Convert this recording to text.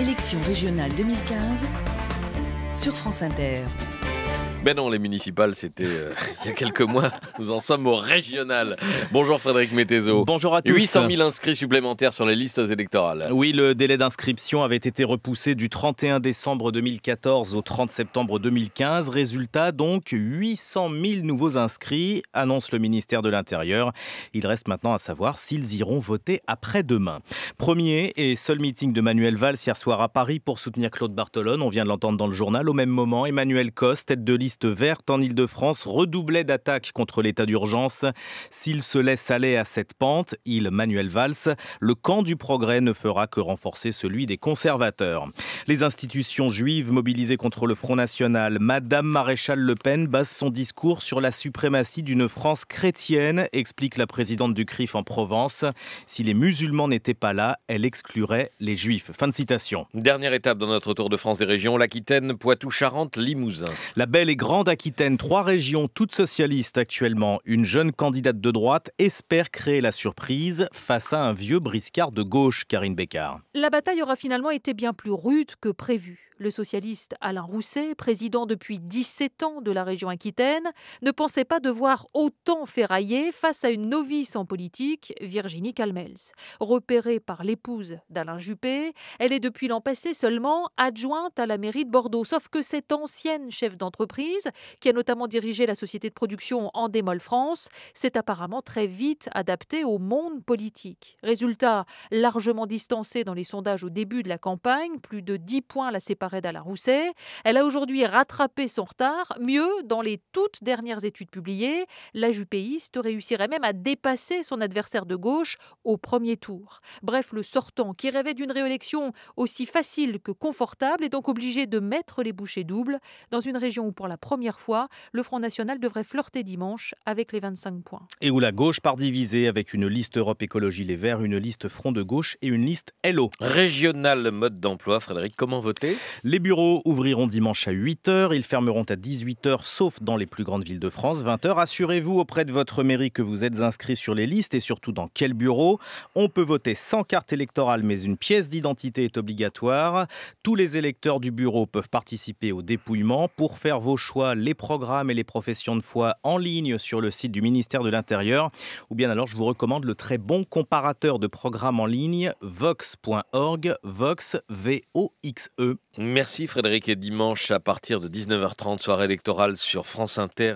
élections régionales 2015 sur France Inter. Mais ben non, les municipales, c'était euh, il y a quelques mois. Nous en sommes au régional. Bonjour Frédéric Mettezo. Bonjour à tous. 800 000 inscrits supplémentaires sur les listes électorales. Oui, le délai d'inscription avait été repoussé du 31 décembre 2014 au 30 septembre 2015. Résultat, donc 800 000 nouveaux inscrits, annonce le ministère de l'Intérieur. Il reste maintenant à savoir s'ils iront voter après-demain. Premier et seul meeting de Manuel Valls hier soir à Paris pour soutenir Claude Bartolone. On vient de l'entendre dans le journal. Au même moment, Emmanuel Coste, tête de liste verte en Ile-de-France redoublait d'attaques contre l'état d'urgence. S'il se laisse aller à cette pente, il Manuel Valls, le camp du progrès ne fera que renforcer celui des conservateurs. Les institutions juives mobilisées contre le Front National, Madame Maréchal Le Pen base son discours sur la suprématie d'une France chrétienne, explique la présidente du CRIF en Provence. Si les musulmans n'étaient pas là, elle exclurait les juifs. Fin de citation. Dernière étape dans notre tour de France des régions, l'Aquitaine, Poitou, charentes Limousin. La belle et Grande-Aquitaine, trois régions toutes socialistes actuellement. Une jeune candidate de droite espère créer la surprise face à un vieux briscard de gauche, Karine Bécard. La bataille aura finalement été bien plus rude que prévu. Le socialiste Alain Rousset, président depuis 17 ans de la région Aquitaine, ne pensait pas devoir autant ferrailler face à une novice en politique, Virginie Calmels. Repérée par l'épouse d'Alain Juppé, elle est depuis l'an passé seulement adjointe à la mairie de Bordeaux. Sauf que cette ancienne chef d'entreprise qui a notamment dirigé la société de production Endemol France, s'est apparemment très vite adaptée au monde politique. Résultat, largement distancée dans les sondages au début de la campagne, plus de 10 points la séparaient d'Alain Rousset, elle a aujourd'hui rattrapé son retard. Mieux, dans les toutes dernières études publiées, la jupéiste réussirait même à dépasser son adversaire de gauche au premier tour. Bref, le sortant qui rêvait d'une réélection aussi facile que confortable est donc obligé de mettre les bouchées doubles dans une région où pour la première fois. Le Front National devrait flirter dimanche avec les 25 points. Et où la gauche part divisée avec une liste Europe Écologie Les Verts, une liste Front de Gauche et une liste LO. Régional mode d'emploi, Frédéric, comment voter Les bureaux ouvriront dimanche à 8h. Ils fermeront à 18h, sauf dans les plus grandes villes de France. 20h, assurez-vous auprès de votre mairie que vous êtes inscrit sur les listes et surtout dans quel bureau. On peut voter sans carte électorale, mais une pièce d'identité est obligatoire. Tous les électeurs du bureau peuvent participer au dépouillement. Pour faire vos choix, les programmes et les professions de foi en ligne sur le site du ministère de l'Intérieur. Ou bien alors, je vous recommande le très bon comparateur de programmes en ligne, vox.org, vox, V-O-X-E. Merci Frédéric. Et dimanche, à partir de 19h30, soirée électorale sur France Inter.